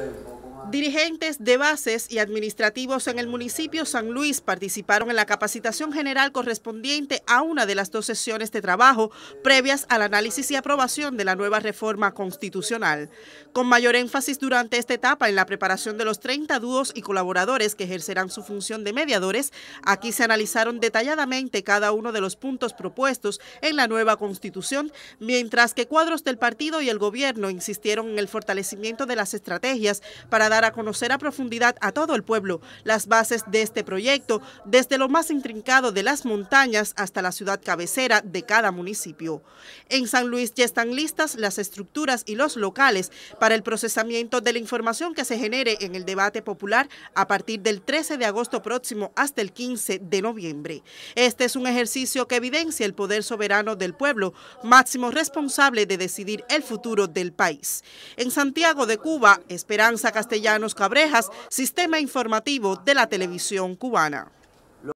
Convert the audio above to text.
really important. Dirigentes de bases y administrativos en el municipio San Luis participaron en la capacitación general correspondiente a una de las dos sesiones de trabajo previas al análisis y aprobación de la nueva reforma constitucional, con mayor énfasis durante esta etapa en la preparación de los 30 dúos y colaboradores que ejercerán su función de mediadores. Aquí se analizaron detalladamente cada uno de los puntos propuestos en la nueva constitución, mientras que cuadros del partido y el gobierno insistieron en el fortalecimiento de las estrategias para dar a conocer a profundidad a todo el pueblo las bases de este proyecto, desde lo más intrincado de las montañas hasta la ciudad cabecera de cada municipio. En San Luis ya están listas las estructuras y los locales para el procesamiento de la información que se genere en el debate popular a partir del 13 de agosto próximo hasta el 15 de noviembre. Este es un ejercicio que evidencia el poder soberano del pueblo, máximo responsable de decidir el futuro del país. En Santiago de Cuba, Esperanza Castellano Llanos Cabrejas, Sistema Informativo de la Televisión Cubana.